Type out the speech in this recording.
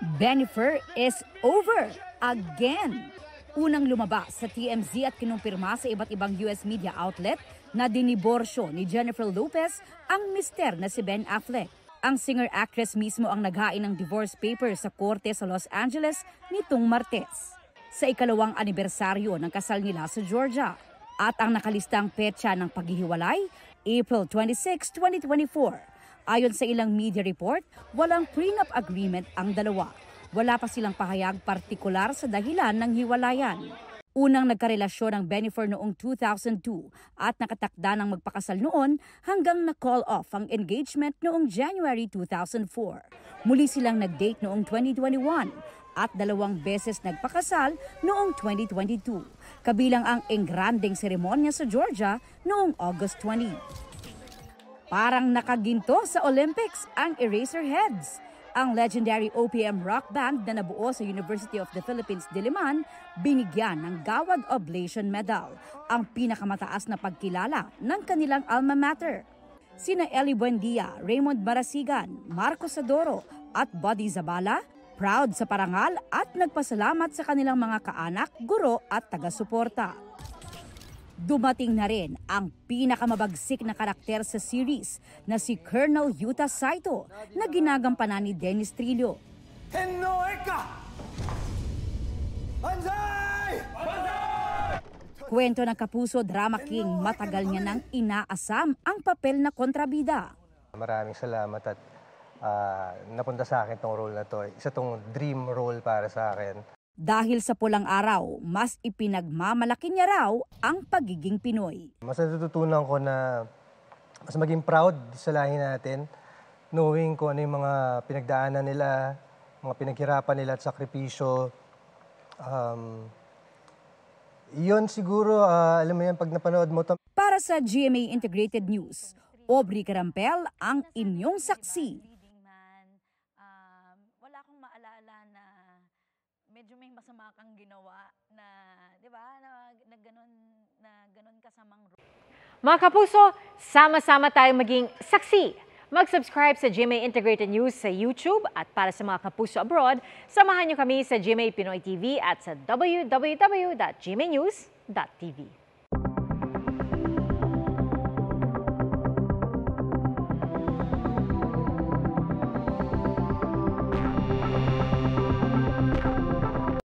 Benifer is over again. Unang lumabas sa TMZ at kinumpirma sa iba't ibang US media outlet na diniborsyo ni Jennifer Lopez ang mister na si Ben Affleck. Ang singer-actress mismo ang naghain ng divorce paper sa korte sa Los Angeles nitong Martes sa ikalawang anibersaryo ng kasal nila sa Georgia. At ang nakalistang petsa ng paghihiwalay, April 26, 2024 Ayon sa ilang media report, walang prenup agreement ang dalawa. Wala pa silang pahayag partikular sa dahilan ng hiwalayan. Unang nagkarelasyon ang Benifer noong 2002 at nakatakda ng magpakasal noon hanggang na-call off ang engagement noong January 2004. Muli silang nag-date noong 2021 at dalawang beses nagpakasal noong 2022, kabilang ang engranding seremonya sa Georgia noong August 20. Parang nakaginto sa Olympics ang Eraserheads. Ang legendary OPM rock band na nabuo sa University of the Philippines Diliman, binigyan ng Gawad Oblation Medal, ang pinakamataas na pagkilala ng kanilang alma mater. Sina Eli Buendia, Raymond Marasigan, Marcos Adoro at Buddy Zabala, proud sa parangal at nagpasalamat sa kanilang mga kaanak, guro at taga-suporta. Dumating na rin ang pinakamabagsik na karakter sa series na si Colonel Yuta Saito na ginagampanan ni Dennis Trillo. Tenno Eka! Banzai! Kwento ng Kapuso Drama King, matagal niya nang inaasam ang papel na kontrabida. Maraming salamat at uh, napunta sa akin tong role na to. Isa tong dream role para sa akin. Dahil sa pulang araw, mas ipinagmamalaki niya raw ang pagiging Pinoy. Mas natutunan ko na mas maging proud sa lahi natin, knowing kung ano yung mga pinagdaanan nila, mga pinaghirapan nila at sakripisyo. Um, yun siguro, uh, alam mo yan, pag napanood mo to. Para sa GMA Integrated News, Aubrey Carampel ang inyong saksi medyo may masama kang ginawa na, di ba, na, na ganun, na ganun kasamang Mga kapuso, sama-sama tayong maging saksi. Mag-subscribe sa GMA Integrated News sa YouTube at para sa mga kapuso abroad, samahan niyo kami sa GMA Pinoy TV at sa www.gmanews.tv.